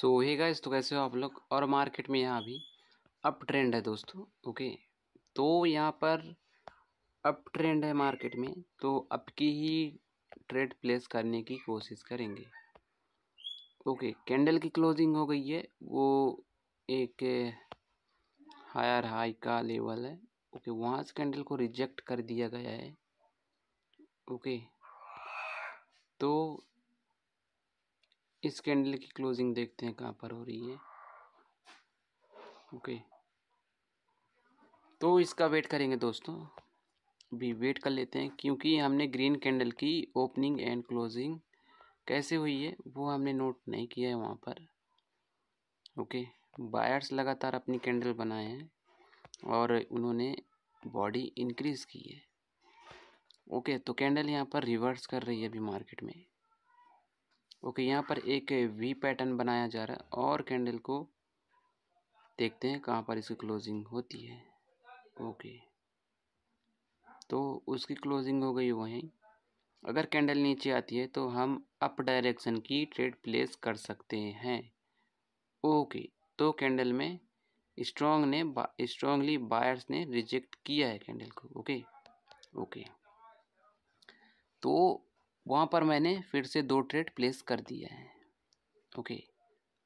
सो hey guys तो कैसे हो आप लोग और मार्केट में यहाँ अभी अप ट्रेंड है दोस्तों ओके तो यहाँ पर अप ट्रेंड है मार्केट में तो अब की ही ट्रेड प्लेस करने की कोशिश करेंगे ओके कैंडल की क्लोजिंग हो गई है वो एक हायर हाई का लेवल है ओके वहाँ से कैंडल को रिजेक्ट कर दिया गया है ओके तो इस कैंडल की क्लोजिंग देखते हैं कहाँ पर हो रही है ओके तो इसका वेट करेंगे दोस्तों भी वेट कर लेते हैं क्योंकि हमने ग्रीन कैंडल की ओपनिंग एंड क्लोजिंग कैसे हुई है वो हमने नोट नहीं किया है वहाँ पर ओके बायर्स लगातार अपनी कैंडल बनाए हैं और उन्होंने बॉडी इंक्रीज़ की है ओके तो कैंडल यहाँ पर रिवर्स कर रही है अभी मार्केट में ओके यहाँ पर एक वी पैटर्न बनाया जा रहा है और कैंडल को देखते हैं कहाँ पर इसकी क्लोजिंग होती है ओके तो उसकी क्लोजिंग हो गई वहीं अगर कैंडल नीचे आती है तो हम अप डायरेक्शन की ट्रेड प्लेस कर सकते हैं ओके तो कैंडल में स्ट्रॉन्ग ने स्ट्रॉन्गली बायर्स ने रिजेक्ट किया है कैंडल को ओके ओके तो वहाँ पर मैंने फिर से दो ट्रेड प्लेस कर दिया है ओके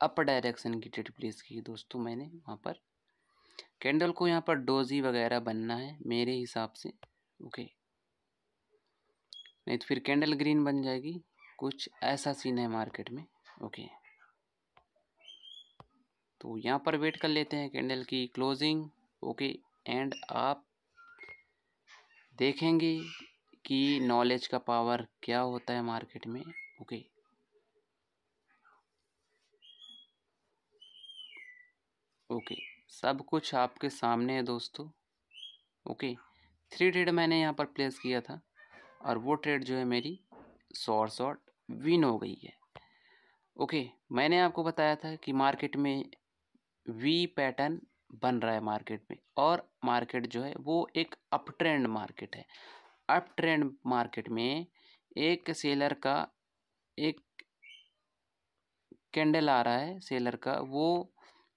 अपर डायरेक्शन की ट्रेड प्लेस की दोस्तों मैंने वहाँ पर कैंडल को यहाँ पर डोजी वगैरह बनना है मेरे हिसाब से ओके नहीं तो फिर कैंडल ग्रीन बन जाएगी कुछ ऐसा सीन है मार्केट में ओके तो यहाँ पर वेट कर लेते हैं कैंडल की क्लोजिंग ओके एंड आप देखेंगे कि नॉलेज का पावर क्या होता है मार्केट में ओके ओके सब कुछ आपके सामने है दोस्तों ओके थ्री ट्रेड मैंने यहाँ पर प्लेस किया था और वो ट्रेड जो है मेरी शॉर्ट शॉर्ट विन हो गई है ओके मैंने आपको बताया था कि मार्केट में वी पैटर्न बन रहा है मार्केट में और मार्केट जो है वो एक अप ट्रेंड मार्केट है अप ट्रेंड मार्केट में एक सेलर का एक कैंडल आ रहा है सेलर का वो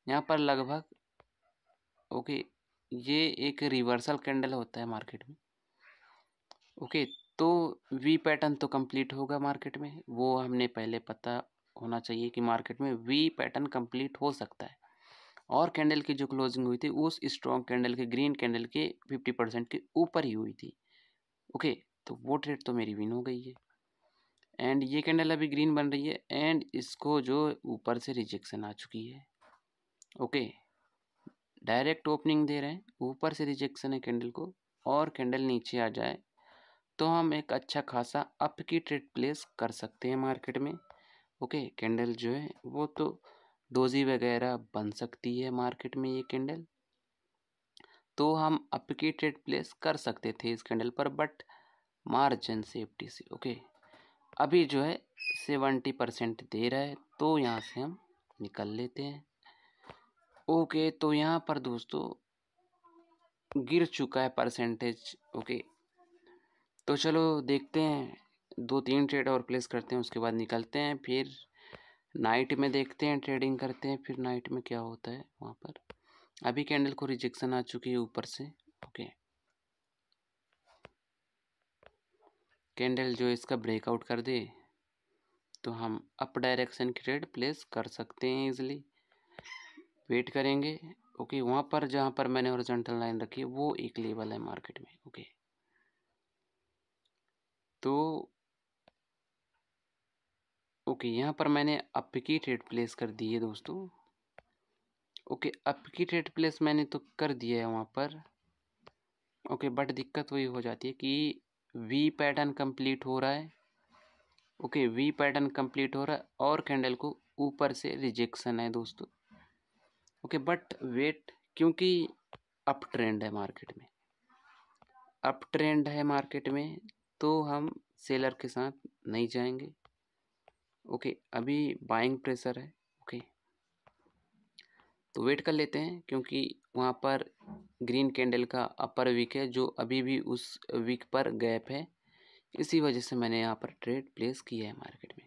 यहाँ पर लगभग ओके ये एक रिवर्सल कैंडल होता है मार्केट में ओके तो वी पैटर्न तो कंप्लीट होगा मार्केट में वो हमने पहले पता होना चाहिए कि मार्केट में वी पैटर्न कंप्लीट हो सकता है और कैंडल की जो क्लोजिंग हुई थी उस स्ट्रॉन्ग कैंडल के ग्रीन कैंडल के फिफ्टी परसेंट के ऊपर ही हुई थी ओके तो वो ट्रेड तो मेरी विन हो गई है एंड ये कैंडल अभी ग्रीन बन रही है एंड इसको जो ऊपर से रिजेक्शन आ चुकी है ओके डायरेक्ट ओपनिंग दे रहे हैं ऊपर से रिजेक्शन है कैंडल को और कैंडल नीचे आ जाए तो हम एक अच्छा खासा अप की ट्रेड प्लेस कर सकते हैं मार्केट में ओके कैंडल जो है वो तो डोजी वगैरह बन सकती है मार्केट में ये कैंडल तो हम अपकेट ट्रेड प्लेस कर सकते थे इस कैंडल पर बट मार्जिन सेफ्टी से ओके अभी जो है सेवेंटी परसेंट दे रहा है तो यहाँ से हम निकल लेते हैं ओके तो यहाँ पर दोस्तों गिर चुका है परसेंटेज ओके तो चलो देखते हैं दो तीन ट्रेड और प्लेस करते हैं उसके बाद निकलते हैं फिर नाइट में देखते हैं ट्रेडिंग करते हैं फिर नाइट में क्या होता है वहाँ पर अभी कैंडल को रिजेक्शन आ चुकी है ऊपर से ओके कैंडल जो इसका ब्रेकआउट कर दे तो हम अप डायरेक्शन की ट्रेड प्लेस कर सकते हैं इजिली वेट करेंगे ओके वहाँ पर जहाँ पर मैंने हॉरिजॉन्टल लाइन रखी है वो एक लेवल है मार्केट में ओके तो ओके यहाँ पर मैंने अप की ट्रेड प्लेस कर दी है दोस्तों ओके की रेट प्लेस मैंने तो कर दिया है वहाँ पर ओके बट दिक्कत वही हो जाती है कि वी पैटर्न कंप्लीट हो रहा है ओके वी पैटर्न कंप्लीट हो रहा है और कैंडल को ऊपर से रिजेक्शन है दोस्तों ओके बट वेट क्योंकि अप ट्रेंड है मार्केट में अप ट्रेंड है मार्केट में तो हम सेलर के साथ नहीं जाएंगे ओके अभी बाइंग प्रेशर है तो वेट कर लेते हैं क्योंकि वहाँ पर ग्रीन कैंडल का अपर वीक है जो अभी भी उस वीक पर गैप है इसी वजह से मैंने यहाँ पर ट्रेड प्लेस किया है मार्केट में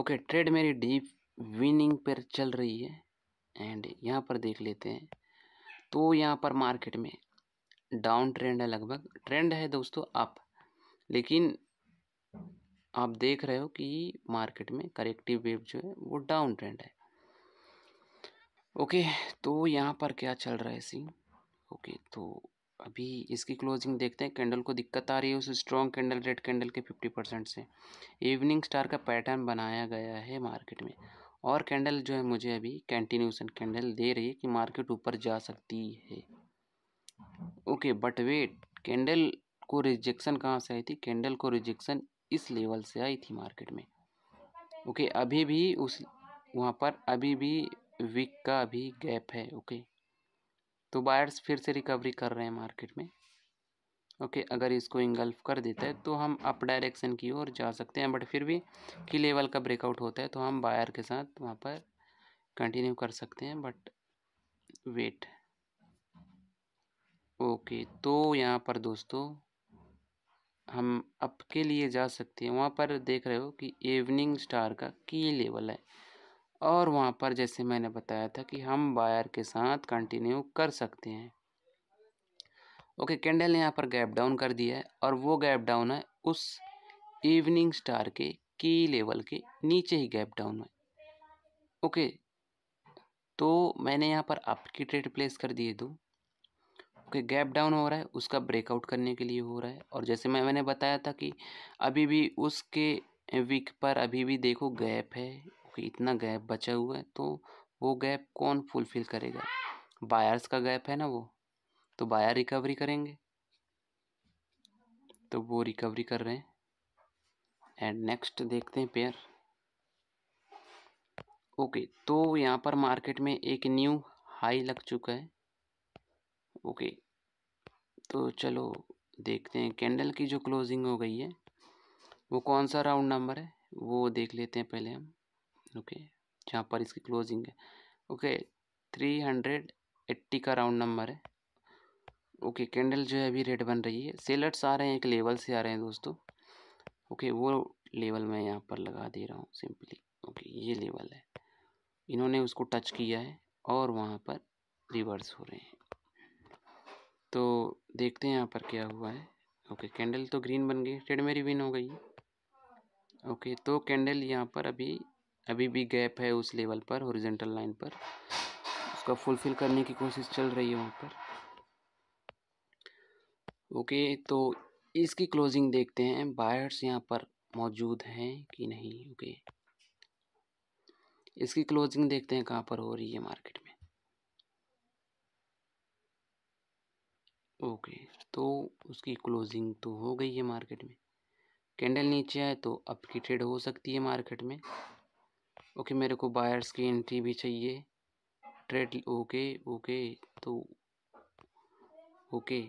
ओके ट्रेड मेरी डीप विनिंग पर चल रही है एंड यहाँ पर देख लेते हैं तो यहाँ पर मार्केट में डाउन ट्रेंड है लगभग ट्रेंड है दोस्तों अप लेकिन आप देख रहे हो कि मार्केट में करेक्टिव वेव जो है वो डाउन ट्रेंड है ओके तो यहाँ पर क्या चल रहा है सीन ओके तो अभी इसकी क्लोजिंग देखते हैं कैंडल को दिक्कत आ रही है उस स्ट्रॉन्ग कैंडल रेड कैंडल के फिफ्टी परसेंट से इवनिंग स्टार का पैटर्न बनाया गया है मार्केट में और कैंडल जो है मुझे अभी कंटिन्यूसन कैंडल दे रही है कि मार्केट ऊपर जा सकती है ओके बट वेट कैंडल को रिजेक्शन कहाँ से आई थी कैंडल को रिजेक्शन इस लेवल से आई थी मार्केट में ओके अभी भी उस वहाँ पर अभी भी वीक का अभी गैप है ओके तो बायर्स फिर से रिकवरी कर रहे हैं मार्केट में ओके अगर इसको इंगल्फ कर देता है तो हम अप डायरेक्शन की ओर जा सकते हैं बट फिर भी की लेवल का ब्रेकआउट होता है तो हम बायर के साथ वहाँ पर कंटिन्यू कर सकते हैं बट वेट ओके तो यहाँ पर दोस्तों हम अप के लिए जा सकते हैं वहाँ पर देख रहे हो कि इवनिंग स्टार का की लेवल है और वहाँ पर जैसे मैंने बताया था कि हम बायर के साथ कंटिन्यू कर सकते हैं ओके कैंडल ने यहाँ पर गैप डाउन कर दिया है और वो गैप डाउन है उस इवनिंग स्टार के की लेवल के नीचे ही गैप डाउन है ओके तो मैंने यहाँ पर आपकी ट्रेड प्लेस कर दिए दो ओके गैप डाउन हो रहा है उसका ब्रेकआउट करने के लिए हो रहा है और जैसे मैं मैंने बताया था कि अभी भी उसके वीक पर अभी भी देखो गैप है इतना गैप बचा हुआ है तो वो गैप कौन फुलफिल करेगा बायर्स का गैप है ना वो तो बायर रिकवरी करेंगे तो वो रिकवरी कर रहे हैं एंड नेक्स्ट देखते हैं पेयर ओके okay, तो यहाँ पर मार्केट में एक न्यू हाई लग चुका है ओके okay, तो चलो देखते हैं कैंडल की जो क्लोजिंग हो गई है वो कौन सा राउंड नंबर है वो देख लेते हैं पहले हम ओके जहाँ पर इसकी क्लोजिंग है ओके थ्री हंड्रेड एट्टी का राउंड नंबर है ओके कैंडल जो है अभी रेड बन रही है सेलर्स आ रहे हैं एक लेवल से आ रहे हैं दोस्तों ओके वो लेवल मैं यहाँ पर लगा दे रहा हूँ सिंपली ओके ये लेवल है इन्होंने उसको टच किया है और वहाँ पर रिवर्स हो रहे हैं तो देखते हैं यहाँ पर क्या हुआ है ओके कैंडल तो ग्रीन बन गई रेड मेरी विन हो गई ओके तो कैंडल यहाँ पर अभी अभी भी गैप है उस लेवल पर हॉरिजेंटल लाइन पर उसका फुलफिल करने की कोशिश चल रही है वहाँ पर ओके तो इसकी क्लोजिंग देखते हैं बायर्स यहाँ पर मौजूद हैं कि नहीं ओके इसकी क्लोजिंग देखते हैं कहाँ पर हो रही है मार्केट में ओके तो उसकी क्लोजिंग तो हो गई है मार्केट में कैंडल नीचे आए तो अप की ट्रेड हो सकती है मार्केट में ओके मेरे को बायर्स की एंट्री भी चाहिए ट्रेड ओके ओके तो ओके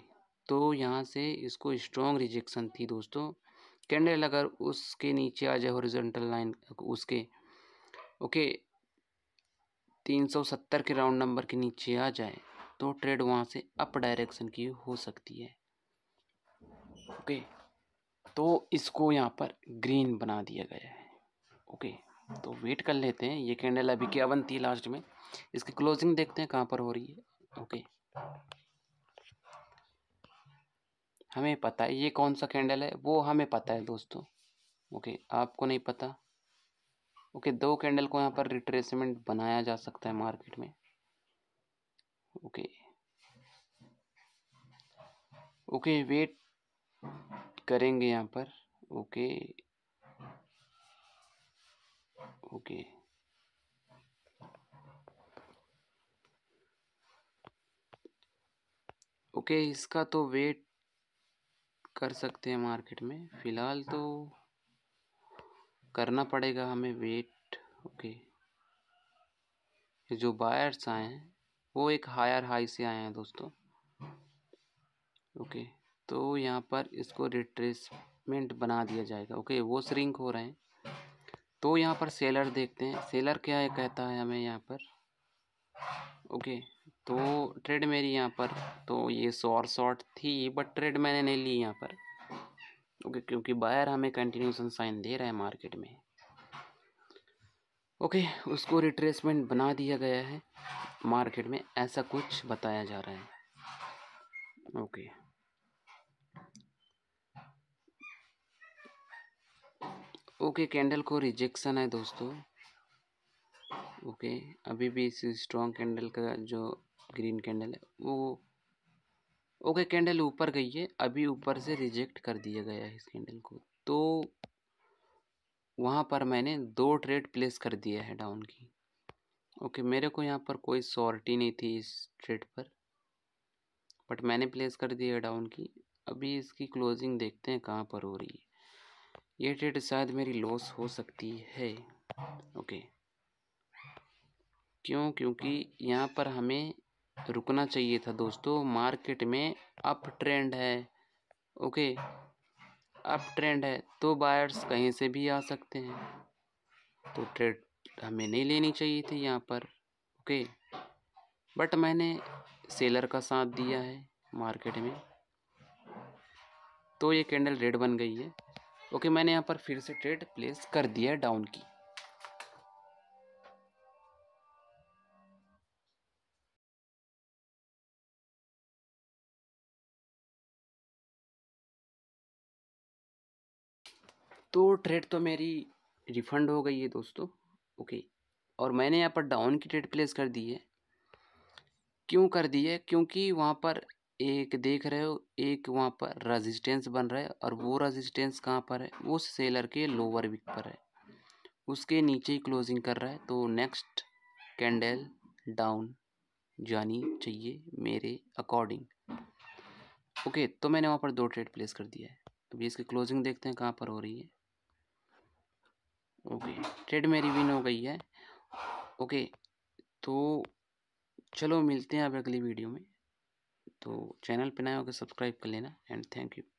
तो यहाँ से इसको स्ट्रॉन्ग रिजेक्शन थी दोस्तों कैंडल अगर उसके नीचे आ जाए हॉरिजॉन्टल लाइन उसके ओके तीन सौ सत्तर के राउंड नंबर के नीचे आ जाए तो ट्रेड वहाँ से अप डायरेक्शन की हो सकती है ओके तो इसको यहाँ पर ग्रीन बना दिया गया है ओके तो वेट कर लेते हैं ये कैंडल अभी की थी लास्ट में इसकी क्लोजिंग देखते हैं कहाँ पर हो रही है ओके हमें पता है ये कौन सा कैंडल है वो हमें पता है दोस्तों ओके आपको नहीं पता ओके दो कैंडल को यहाँ पर रिट्रेसमेंट बनाया जा सकता है मार्केट में ओके ओके वेट करेंगे यहाँ पर ओके ओके ओके इसका तो वेट कर सकते हैं मार्केट में फ़िलहाल तो करना पड़ेगा हमें वेट ओके जो बायर्स आए हैं वो एक हायर हाई से आए हैं दोस्तों ओके तो यहाँ पर इसको रिट्रेसमेंट बना दिया जाएगा ओके वो श्रिंक हो रहे हैं तो यहाँ पर सेलर देखते हैं सेलर क्या है कहता है हमें यहाँ पर ओके तो ट्रेड मेरी यहाँ पर तो ये शॉर्ट शॉर्ट थी बट ट्रेड मैंने नहीं ली यहाँ पर ओके क्योंकि बायर हमें कंटिन्यूसन साइन दे रहा है मार्केट में ओके उसको रिट्रेसमेंट बना दिया गया है मार्केट में ऐसा कुछ बताया जा रहा है ओके ओके कैंडल को रिजेक्शन है दोस्तों ओके अभी भी इस स्ट्रॉन्ग कैंडल का जो ग्रीन कैंडल है वो ओके कैंडल ऊपर गई है अभी ऊपर से रिजेक्ट कर दिया गया है इस कैंडल को तो वहाँ पर मैंने दो ट्रेड प्लेस कर दिया है डाउन की ओके मेरे को यहाँ पर कोई शॉर्टी नहीं थी इस ट्रेड पर बट मैंने प्लेस कर दिया डाउन की अभी इसकी क्लोजिंग देखते हैं कहाँ पर हो रही है ये ट्रेड शायद मेरी लॉस हो सकती है ओके क्यों क्योंकि यहाँ पर हमें रुकना चाहिए था दोस्तों मार्केट में अप ट्रेंड है ओके अप ट्रेंड है तो बायर्स कहीं से भी आ सकते हैं तो ट्रेड हमें नहीं लेनी चाहिए थी यहाँ पर ओके बट मैंने सेलर का साथ दिया है मार्केट में तो ये कैंडल रेड बन गई है ओके मैंने यहाँ पर फिर से ट्रेड प्लेस कर दिया है डाउन की तो ट्रेड तो मेरी रिफंड हो गई है दोस्तों ओके और मैंने यहाँ पर डाउन की ट्रेड प्लेस कर दी है क्यों कर दी है क्योंकि वहाँ पर एक देख रहे हो एक वहाँ पर रेजिस्टेंस बन रहा है और हाँ। वो रेजिस्टेंस कहाँ पर है वो सेलर के लोअर विक पर है उसके नीचे ही क्लोजिंग कर रहा है तो नेक्स्ट कैंडल डाउन जानी चाहिए मेरे अकॉर्डिंग ओके तो मैंने वहाँ पर दो ट्रेड प्लेस कर दिया है तो इसकी क्लोजिंग देखते हैं कहाँ पर हो रही है ओके ट्रेड मेरी विन हो गई है ओके तो चलो मिलते हैं अब अगली वीडियो में तो चैनल पर नए हो तो सब्सक्राइब कर लेना एंड थैंक यू